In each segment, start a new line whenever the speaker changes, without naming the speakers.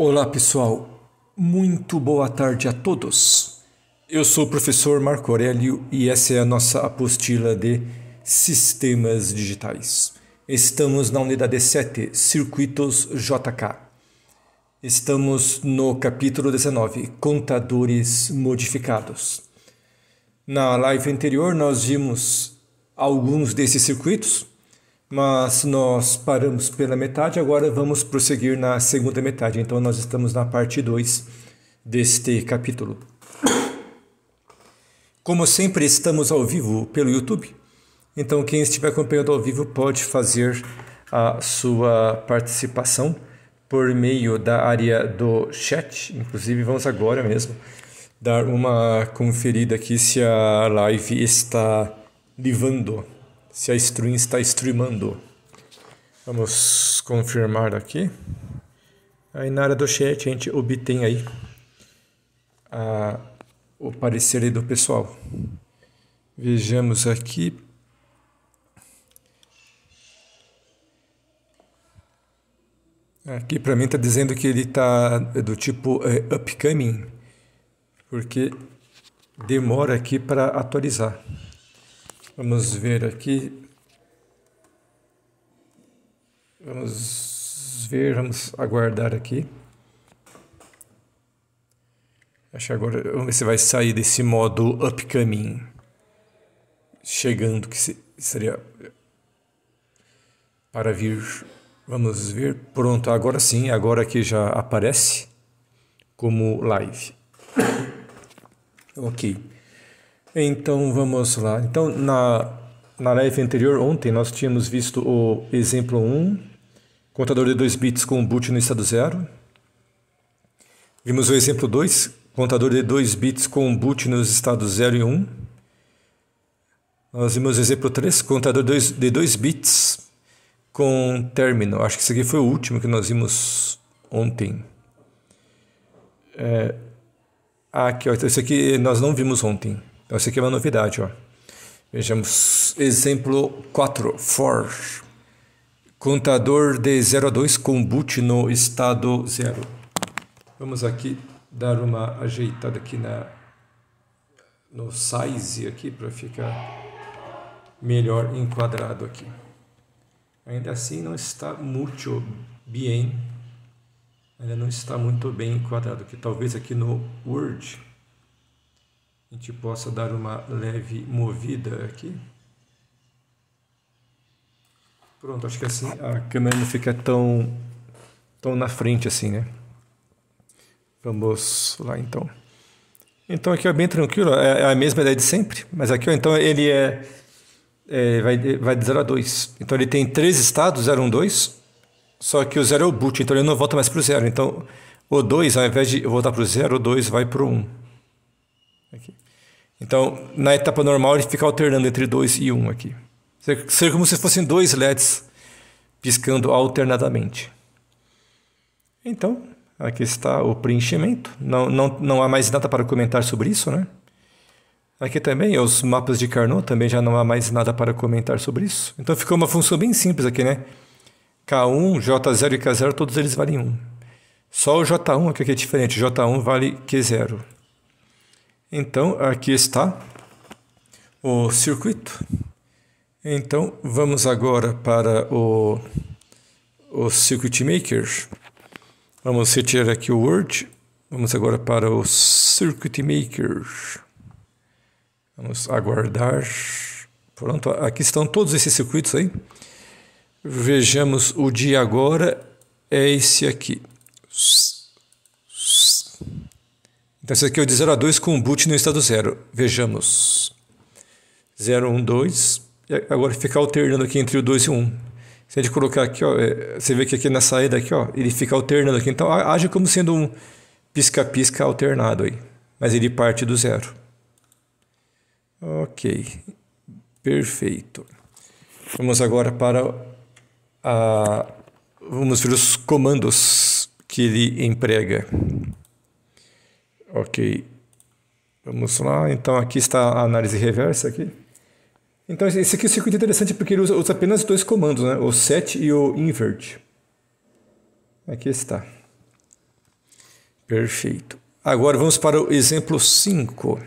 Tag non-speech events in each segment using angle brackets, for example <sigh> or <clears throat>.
Olá pessoal, muito boa tarde a todos. Eu sou o professor Marco Aurélio e essa é a nossa apostila de Sistemas Digitais. Estamos na unidade 7, Circuitos JK. Estamos no capítulo 19, Contadores Modificados. Na live anterior, nós vimos alguns desses circuitos mas nós paramos pela metade, agora vamos prosseguir na segunda metade. Então nós estamos na parte 2 deste capítulo. Como sempre, estamos ao vivo pelo YouTube. Então quem estiver acompanhando ao vivo pode fazer a sua participação por meio da área do chat. Inclusive, vamos agora mesmo dar uma conferida aqui se a live está livando se a stream está streamando. Vamos confirmar aqui. Aí na área do chat a gente obtém aí a, o parecer aí do pessoal. Vejamos aqui. Aqui para mim está dizendo que ele está do tipo é, upcoming, porque demora aqui para atualizar. Vamos ver aqui. Vamos ver, vamos aguardar aqui. Acho agora, vamos ver se vai sair desse modo upcoming. Chegando, que seria para vir. Vamos ver. Pronto, agora sim, agora que já aparece como live. <coughs> ok. Então vamos lá. Então na, na live anterior, ontem, nós tínhamos visto o exemplo 1, contador de 2 bits com boot no estado 0. Vimos o exemplo 2, contador de 2 bits com boot nos estados 0 e 1. Nós vimos o exemplo 3, contador de 2 bits com terminal. Acho que esse aqui foi o último que nós vimos ontem. É, ah, aqui, ó, então esse aqui nós não vimos ontem. Então, isso aqui é uma novidade, ó. Vejamos exemplo 4, for. Contador de 0 a 2 com boot no estado 0. Vamos aqui dar uma ajeitada aqui na no size aqui para ficar melhor enquadrado aqui. Ainda assim não está muito bem, ainda não está muito bem enquadrado aqui. Talvez aqui no Word a gente possa dar uma leve movida aqui. Pronto, acho que assim a câmera não fica tão, tão na frente assim, né? Vamos lá então. Então aqui é bem tranquilo, é, é a mesma ideia de sempre, mas aqui ó, então ele é, é, vai, vai de 0 a 2. Então ele tem três estados, 0, 1, 2, só que o 0 é o boot, então ele não volta mais para o 0. Então o 2, ao invés de voltar para o 0, o 2 vai para o 1. Um. Aqui. Então, na etapa normal, ele fica alternando entre 2 e 1 um aqui. Seria como se fossem dois LEDs piscando alternadamente. Então, aqui está o preenchimento. Não, não, não há mais nada para comentar sobre isso, né? Aqui também, os mapas de Carnot, também já não há mais nada para comentar sobre isso. Então ficou uma função bem simples aqui, né? K1, J0 e K0, todos eles valem 1. Só o J1 aqui é diferente, J1 vale Q0. Então, aqui está o circuito. Então, vamos agora para o, o Circuit Maker. Vamos retirar aqui o Word. Vamos agora para o Circuit Maker. Vamos aguardar. Pronto, aqui estão todos esses circuitos aí. Vejamos o de agora é esse aqui. Então isso aqui é o de 0 a 2 com o boot no estado zero. Vejamos. 0, 1, 2. agora fica alternando aqui entre o 2 e o 1. Se a gente colocar aqui, ó, é, você vê que aqui na saída aqui, ó, ele fica alternando aqui. Então age como sendo um pisca-pisca alternado aí. Mas ele parte do zero. Ok. Perfeito. Vamos agora para a... Vamos ver os comandos que ele emprega. Ok. Vamos lá. Então aqui está a análise reversa aqui. Então esse aqui é um circuito interessante porque ele usa, usa apenas dois comandos, né? O set e o invert. Aqui está. Perfeito. Agora vamos para o exemplo 5.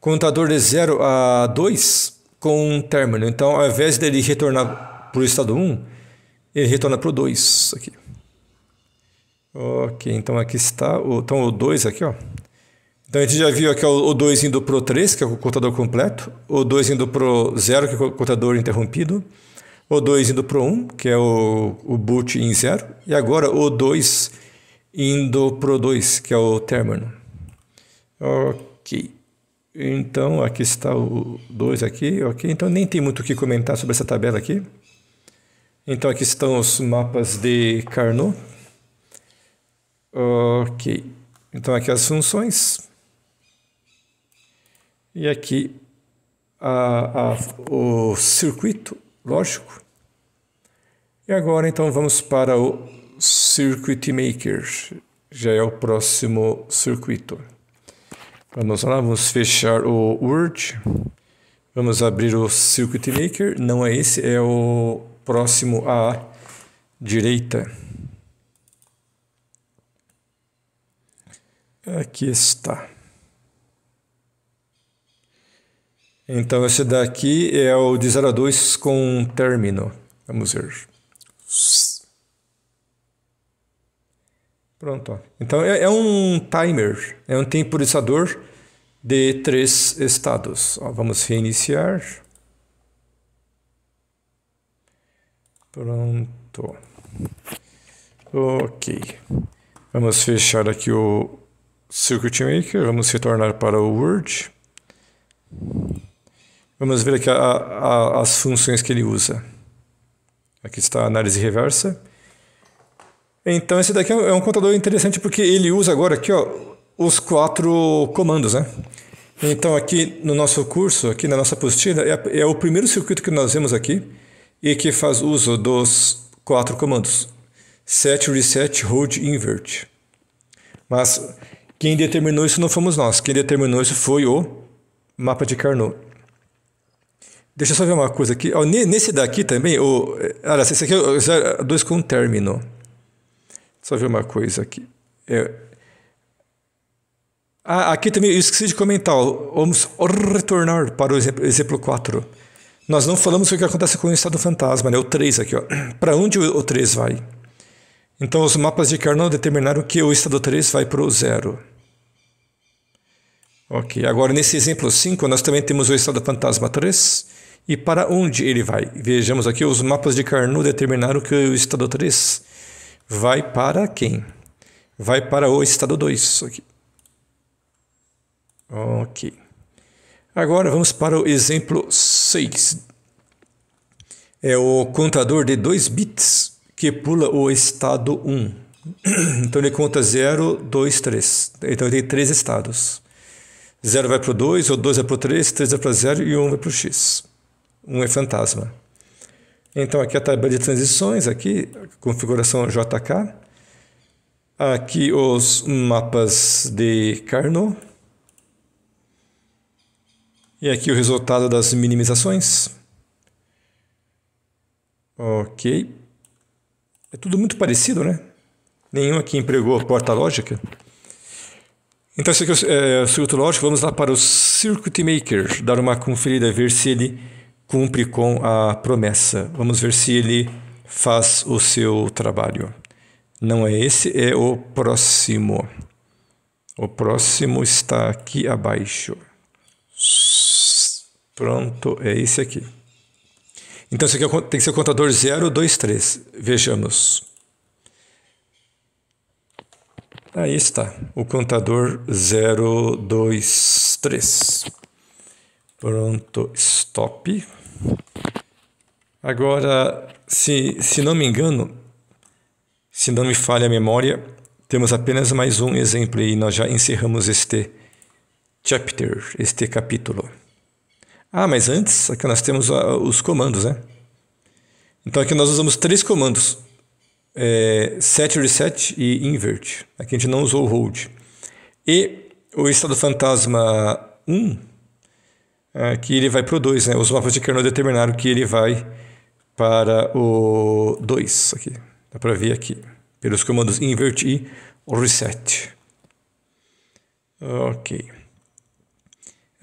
Contador de 0 a 2 com um término. Então, ao invés dele retornar para o estado 1, um, ele retorna para o 2 aqui. Ok, então aqui está, o, então o 2 aqui, ó. Então a gente já viu aqui o 2 indo para o 3, que é o contador completo, o 2 indo para o 0, que é o contador interrompido, o 2 indo para o 1, um, que é o, o boot em 0, e agora o 2 indo para o 2, que é o término. Ok. Então, aqui está o 2 aqui, ok? Então, nem tem muito o que comentar sobre essa tabela aqui. Então, aqui estão os mapas de Carnot. Ok. Então aqui as funções. E aqui a, a, o circuito lógico. E agora então vamos para o Circuit Maker. Já é o próximo circuito. Vamos lá, vamos fechar o Word. Vamos abrir o Circuit Maker. Não é esse, é o próximo à direita. Aqui está. Então, esse daqui é o de 0 a 2 com término. Vamos ver. Pronto. Ó. Então, é, é, um timer, é um temporizador de três estados. Ó, vamos reiniciar. Pronto. Ok. Vamos fechar aqui o Circuit Maker, vamos retornar para o Word. Vamos ver aqui a, a, as funções que ele usa. Aqui está a análise reversa. Então esse daqui é, é um contador interessante porque ele usa agora aqui ó, os quatro comandos, né? Então aqui no nosso curso, aqui na nossa apostila, é, é o primeiro circuito que nós vemos aqui e que faz uso dos quatro comandos. Set, Reset, Hold, Invert. Mas quem determinou isso não fomos nós, quem determinou isso foi o mapa de Carnot. Deixa eu só ver uma coisa aqui. Oh, nesse daqui também, o, eh, olha, esse aqui é dois com término. Só ver uma coisa aqui. É. ah, aqui também eu esqueci de comentar. Vamos retornar para o exemplo 4. Nós não falamos o que acontece com o estado fantasma, né? O 3 aqui, ó. <clears throat> Para onde o 3 vai? Então, os mapas de Carnot determinaram que o estado 3 vai para o zero. Ok, agora nesse exemplo 5, nós também temos o estado fantasma 3. E para onde ele vai? Vejamos aqui, os mapas de Carnot determinaram que o estado 3 vai para quem? Vai para o estado 2. Aqui. Ok. Agora vamos para o exemplo 6. É o contador de 2 bits que pula o estado 1. <clears throat> Então ele conta 0, 2, 3. Então ele tem 3 estados. 0 vai para o 2, ou 2 vai para o 3, 3 vai para 0 e 1 um vai para o x. 1 um é fantasma. Então aqui a tabela de transições, aqui configuração JK. Aqui os mapas de Carnot. E aqui o resultado das minimizações. Ok. É tudo muito parecido, né? Nenhum aqui empregou a porta lógica. Então, esse aqui é, é, é o circuito lógico. Vamos lá para o Circuit Maker, dar uma conferida, ver se ele cumpre com a promessa. Vamos ver se ele faz o seu trabalho. Não é esse, é o próximo. O próximo está aqui abaixo. Pronto, é esse aqui. Então isso aqui é tem que ser o contador 0, 2, 3. Vejamos. Aí está, o contador 0, 2, 3. Pronto, stop. Agora, se, se não me engano, se não me falha a memória, temos apenas mais um exemplo e nós já encerramos este chapter, este capítulo. Ah, mas antes aqui é nós temos ah, os comandos, né? Então aqui nós usamos três comandos: é, set, reset e invert. Aqui a gente não usou o hold. E o estado fantasma 1, é, que ele vai para o 2, né? Os mapas de kernel determinaram que ele vai para o 2 aqui. Dá para ver aqui. Pelos comandos invert e reset. Ok.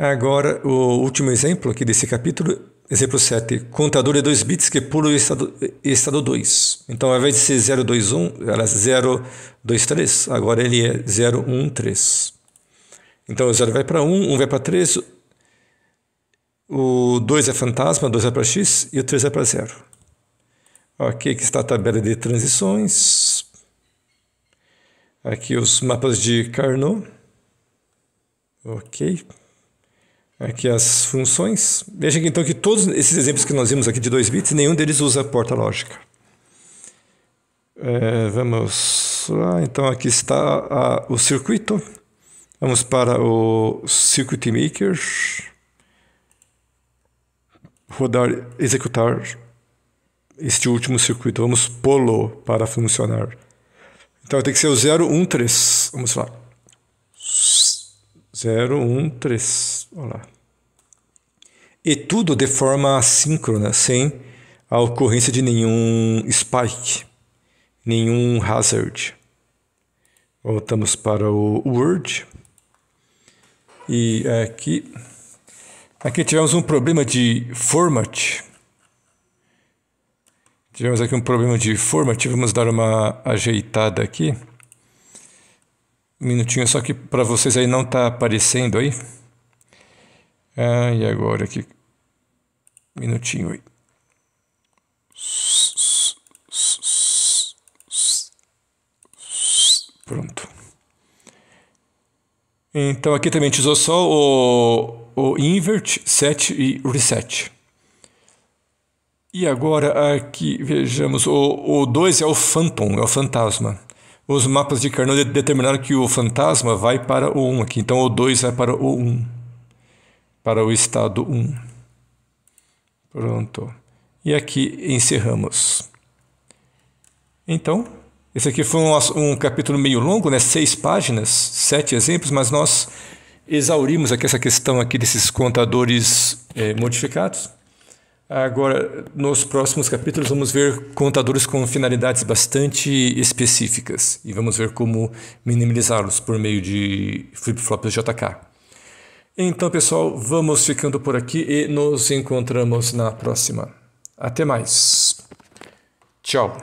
Agora, o último exemplo aqui desse capítulo, exemplo 7, contador de 2 bits que pula o estado, estado 2. Então, ao invés de ser 0, 2, 1, era 0, 2, 3, agora ele é 0, 1, 3. Então, o 0 vai para 1, 1 vai para 3, o 2 é fantasma, 2 é para x e o 3 é para 0. Aqui que está a tabela de transições. Aqui os mapas de Carnot. Ok aqui as funções. Veja que, então que todos esses exemplos que nós vimos aqui de 2 bits, nenhum deles usa porta lógica. É, vamos lá, então aqui está a, o circuito. Vamos para o Circuit Maker. Rodar, executar este último circuito. Vamos pô-lo para funcionar. Então tem que ser o 013. Vamos lá. 013. Olá. E tudo de forma assíncrona, sem a ocorrência de nenhum spike, nenhum hazard. Voltamos para o Word. E aqui, aqui tivemos um problema de format. Tivemos aqui um problema de format. Vamos dar uma ajeitada aqui. Um minutinho só que para vocês aí não está aparecendo aí. Ah, e agora aqui. Minutinho aí. Pronto. Então aqui também a gente usou só o, o invert, set e reset. E agora aqui vejamos, o 2 é o phantom, é o fantasma. Os mapas de Carnot determinaram que o fantasma vai para o 1 um aqui, então o 2 vai para o 1. Um para o estado 1. Pronto. E aqui encerramos. Então, esse aqui foi um, um capítulo meio longo, né? seis páginas, sete exemplos, mas nós exaurimos aqui essa questão aqui desses contadores é, modificados. Agora, nos próximos capítulos, vamos ver contadores com finalidades bastante específicas e vamos ver como minimizá-los por meio de flip-flops JK. Então, pessoal, vamos ficando por aqui e nos encontramos na próxima. Até mais. Tchau.